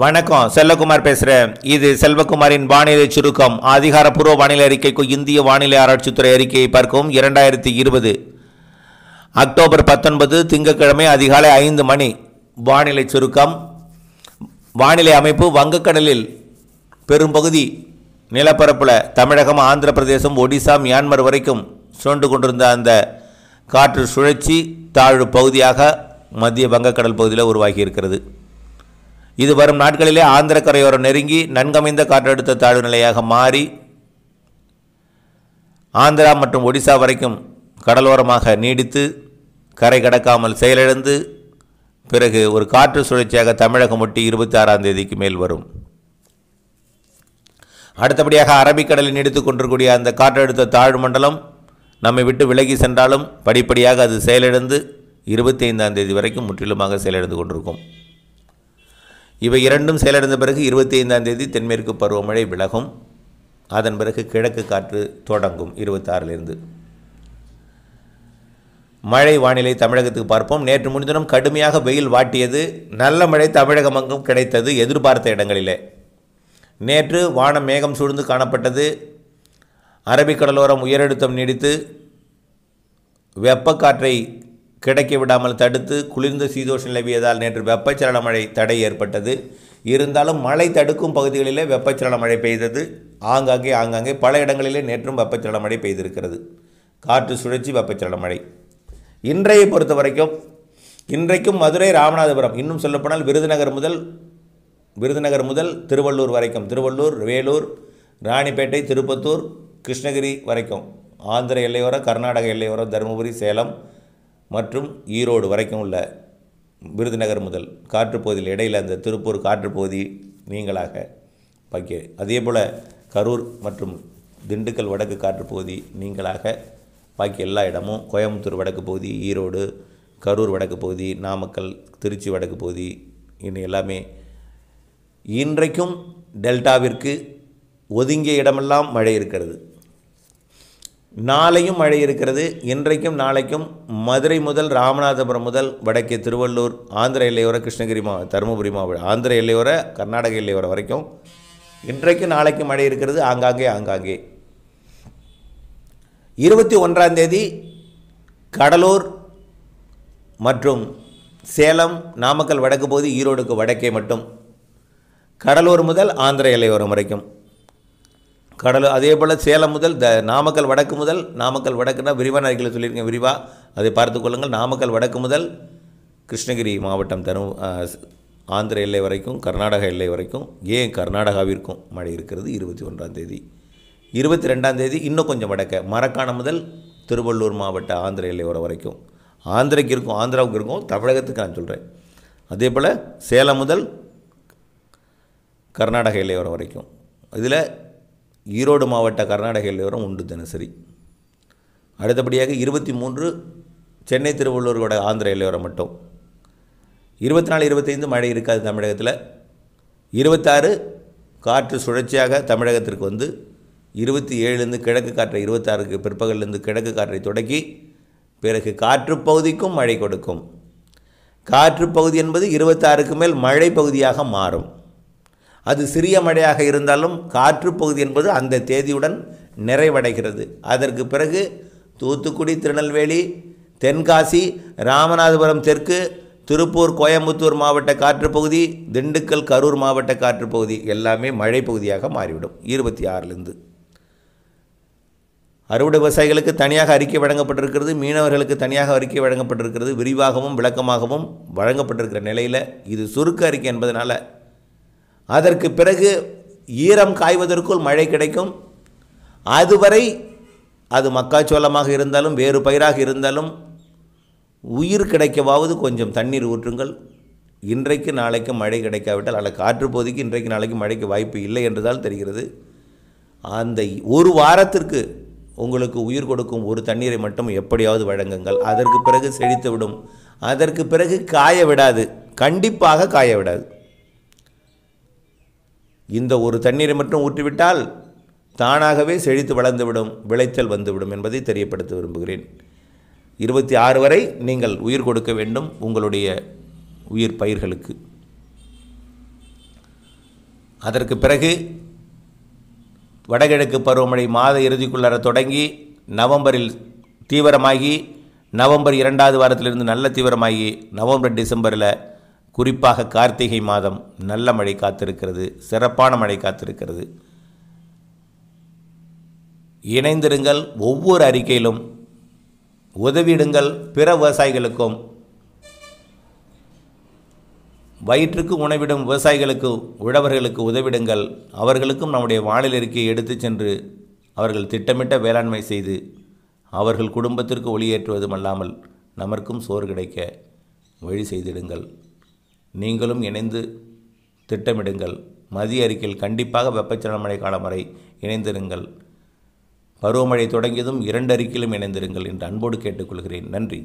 வணக்கம் செல்லகுமார் பேசுகிறேன் இது செல்வகுமாரின் வானிலை சுருக்கம் அதிகாரப்பூர்வ வானிலை அறிக்கைக்கு இந்திய வானிலை ஆராய்ச்சித்துறை அறிக்கையை பார்க்கவும் இரண்டாயிரத்தி இருபது அக்டோபர் பத்தொன்பது திங்கட்கிழமை அதிகாலை ஐந்து மணி வானிலை சுருக்கம் வானிலை அமைப்பு வங்கக்கடலில் பெரும்பகுதி நிலப்பரப்பில் தமிழகம் ஆந்திர பிரதேசம் ஒடிசா மியான்மர் வரைக்கும் சுண்டு கொண்டிருந்த அந்த காற்று சுழற்சி தாழ்வு பகுதியாக மத்திய வங்கக்கடல் பகுதியில் உருவாகி இருக்கிறது இது வரும் நாட்களிலே ஆந்திர கரையோரம் நெருங்கி நன்கமைந்த காற்றழுத்த தாழ்வு நிலையாக மாறி ஆந்திரா மற்றும் ஒடிசா வரைக்கும் கடலோரமாக நீடித்து கரை கடக்காமல் செயலிழந்து பிறகு ஒரு காற்று சுழற்சியாக தமிழகம் ஒட்டி இருபத்தி ஆறாம் தேதிக்கு மேல் வரும் அடுத்தபடியாக அரபிக்கடலில் நீடித்து கொண்டிருக்கூடிய அந்த காற்றழுத்த தாழ்வு மண்டலம் நம்மை விட்டு விலகி சென்றாலும் படிப்படியாக அது செயலிழந்து இருபத்தி தேதி வரைக்கும் முற்றிலுமாக செயலிழந்து கொண்டிருக்கும் இவை இரண்டும் செயலடைந்த பிறகு இருபத்தி ஐந்தாம் தேதி தென்மேற்கு பருவமழை விலகும் அதன் பிறகு கிழக்கு காற்று தொடங்கும் இருபத்தாறிலிருந்து மழை வானிலை தமிழகத்துக்கு பார்ப்போம் நேற்று முன்தினம் கடுமையாக வெயில் வாட்டியது நல்ல மழை தமிழகம் அங்கும் கிடைத்தது எதிர்பார்த்த இடங்களிலே நேற்று வானம் மேகம் சூழ்ந்து காணப்பட்டது அரபிக்கடலோரம் உயரழுத்தம் நீடித்து வெப்பக்காற்றை கிடைக்க விடாமல் தடுத்து குளிர்ந்த சீதோஷ நிலவியதால் நேற்று வெப்பச்சலன மழை தடை ஏற்பட்டது இருந்தாலும் மழை தடுக்கும் பகுதிகளிலே வெப்பச்சலன மழை பெய்தது ஆங்காங்கே ஆங்காங்கே பல இடங்களிலே நேற்றும் வெப்பச்சலன மழை பெய்திருக்கிறது காற்று சுழற்சி வெப்பச்சலன மழை இன்றையை பொறுத்த வரைக்கும் இன்றைக்கும் மதுரை ராமநாதபுரம் இன்னும் சொல்லப்போனால் விருதுநகர் முதல் விருதுநகர் முதல் திருவள்ளூர் வரைக்கும் திருவள்ளூர் வேலூர் ராணிப்பேட்டை திருப்பத்தூர் கிருஷ்ணகிரி வரைக்கும் ஆந்திர எல்லையோரம் கர்நாடக எல்லையோரம் தருமபுரி சேலம் மற்றும் ஈரோடு வரைக்கும் உள்ள விருதுநகர் முதல் காற்றுப்பகுதியில் இடையில் அந்த திருப்பூர் காற்றுப்பகுதி நீங்களாக பக்கி அதே போல் கரூர் மற்றும் திண்டுக்கல் வடக்கு காற்றுப்பகுதி நீங்களாக பாக்கி எல்லா இடமும் கோயம்புத்தூர் வடக்கு பகுதி ஈரோடு கரூர் வடக்கு பகுதி நாமக்கல் திருச்சி வடக்கு பகுதி இன்னும் எல்லாமே இன்றைக்கும் டெல்டாவிற்கு ஒதுங்கிய இடமெல்லாம் மழை இருக்கிறது நாளையும் மழை இருக்கிறது இன்றைக்கும் நாளைக்கும் மதுரை முதல் ராமநாதபுரம் முதல் வடக்கே திருவள்ளூர் ஆந்திர எல்லையோர கிருஷ்ணகிரி மா தருமபுரி மாவட்டம் ஆந்திர எல்லையோர கர்நாடக எல்லையோர வரைக்கும் இன்றைக்கும் நாளைக்கும் மழை இருக்கிறது ஆங்காங்கே ஆங்காங்கே இருபத்தி ஒன்றாம் தேதி கடலூர் மற்றும் சேலம் நாமக்கல் வடக்கு போது ஈரோடுக்கு வடக்கே மட்டும் கடலூர் முதல் ஆந்திர எல்லையோரம் வரைக்கும் கடலூர் அதே போல் சேலம் முதல் த நாமக்கல் வடக்கு முதல் நாமக்கல் வடக்குன்னா விரிவான அறிக்கையில் சொல்லியிருக்கேன் விரிவாக அதை பார்த்து கொள்ளுங்கள் நாமக்கல் வடக்கு முதல் கிருஷ்ணகிரி மாவட்டம் தரும் ஆந்திர எல்லை வரைக்கும் கர்நாடக எல்லை வரைக்கும் ஏன் கர்நாடகாவிற்கும் மழை இருக்கிறது இருபத்தி ஒன்றாம் தேதி இருபத்தி ரெண்டாம் தேதி இன்னும் கொஞ்சம் வடக்க மரக்காணம் முதல் திருவள்ளூர் மாவட்ட ஆந்திர வர வரைக்கும் ஆந்திரக்கு இருக்கும் ஆந்திராவுக்கு இருக்கும் தமிழகத்துக்கு நான் சொல்கிறேன் அதே போல் சேலம் முதல் கர்நாடக வர வரைக்கும் இதில் ஈரோடு மாவட்ட கர்நாடக எல்லோரும் உண்டு தினசரி அடுத்தபடியாக இருபத்தி மூன்று சென்னை திருவள்ளூர்கோட ஆந்திர எல்லையோரம் மட்டும் இருபத்தி நாலு இருபத்தைந்து மழை இருக்காது தமிழகத்தில் இருபத்தாறு காற்று சுழற்சியாக தமிழகத்திற்கு வந்து இருபத்தி ஏழுலேருந்து கிழக்கு காற்றை இருபத்தாறுக்கு பிற்பகலேருந்து கிழக்கு காற்றை தொடக்கி பிறகு காற்று பகுதிக்கும் மழை கொடுக்கும் காற்று பகுதி என்பது இருபத்தாறுக்கு மேல் மழை பகுதியாக மாறும் அது சிறிய மழையாக இருந்தாலும் காற்று பகுதி என்பது அந்த தேதியுடன் நிறைவடைகிறது அதற்கு பிறகு தூத்துக்குடி திருநெல்வேலி தென்காசி ராமநாதபுரம் தெற்கு திருப்பூர் கோயம்புத்தூர் மாவட்ட காற்றுப்பகுதி திண்டுக்கல் கரூர் மாவட்ட காற்றுப்பகுதி எல்லாமே மழை பகுதியாக மாறிவிடும் இருபத்தி ஆறிலிருந்து அறுவடை விவசாயிகளுக்கு தனியாக அறிக்கை வழங்கப்பட்டிருக்கிறது மீனவர்களுக்கு தனியாக அறிக்கை வழங்கப்பட்டிருக்கிறது விரிவாகவும் விளக்கமாகவும் வழங்கப்பட்டிருக்கிற நிலையில் இது சுருக்க அறிக்கை என்பதனால் அதற்கு பிறகு ஈரம் காய்வதற்குள் மழை கிடைக்கும் அதுவரை அது மக்காச்சோளமாக இருந்தாலும் வேறு பயிராக இருந்தாலும் உயிர் கிடைக்கவாவது கொஞ்சம் தண்ணீர் ஊற்றுங்கள் இன்றைக்கு நாளைக்கு மழை கிடைக்காவிட்டால் அல்ல காற்றுப்போதைக்கு இன்றைக்கு நாளைக்கு மழைக்கு வாய்ப்பு இல்லை என்றுதான் தெரிகிறது அந்த ஒரு வாரத்திற்கு உங்களுக்கு உயிர் கொடுக்கும் ஒரு தண்ணீரை மட்டும் எப்படியாவது வழங்குங்கள் அதற்கு பிறகு செழித்துவிடும் அதற்கு பிறகு காய விடாது கண்டிப்பாக காய விடாது இந்த ஒரு தண்ணீரை மட்டும் ஊற்றிவிட்டால் தானாகவே செழித்து வளர்ந்துவிடும் விளைச்சல் வந்துவிடும் என்பதை தெரியப்படுத்த விரும்புகிறேன் இருபத்தி ஆறு வரை நீங்கள் உயிர் கொடுக்க வேண்டும் உங்களுடைய உயிர் பயிர்களுக்கு அதற்கு பிறகு வடகிழக்கு பருவமழை மாத இறுதிக்குள்ளார தொடங்கி நவம்பரில் தீவிரமாகி நவம்பர் இரண்டாவது வாரத்திலிருந்து நல்ல தீவிரமாகி நவம்பர் டிசம்பரில் குறிப்பாக கார்த்திகை மாதம் நல்ல மழை காத்திருக்கிறது சிறப்பான மழை காத்திருக்கிறது இணைந்திருங்கள் ஒவ்வொரு அறிக்கையிலும் உதவிடுங்கள் பிற விவசாயிகளுக்கும் வயிற்றுக்கு உணவிடும் விவசாயிகளுக்கு உழவர்களுக்கு உதவிடுங்கள் அவர்களுக்கும் நம்முடைய வானிலை அறிக்கையை எடுத்து சென்று அவர்கள் திட்டமிட்ட வேளாண்மை செய்து அவர்கள் குடும்பத்திற்கு ஒளியேற்றுவதும் அல்லாமல் நமக்கும் சோறு கிடைக்க வழி செய்திடுங்கள் நீங்களும் இணைந்து திட்டமிடுங்கள் மதிய அறிக்கையில் கண்டிப்பாக வெப்பச்சலன மழை காலம் வரை இணைந்திருங்கள் பருவமழை தொடங்கியதும் இரண்டு அறிக்கையிலும் இணைந்திருங்கள் என்று அன்போடு கேட்டுக்கொள்கிறேன் நன்றி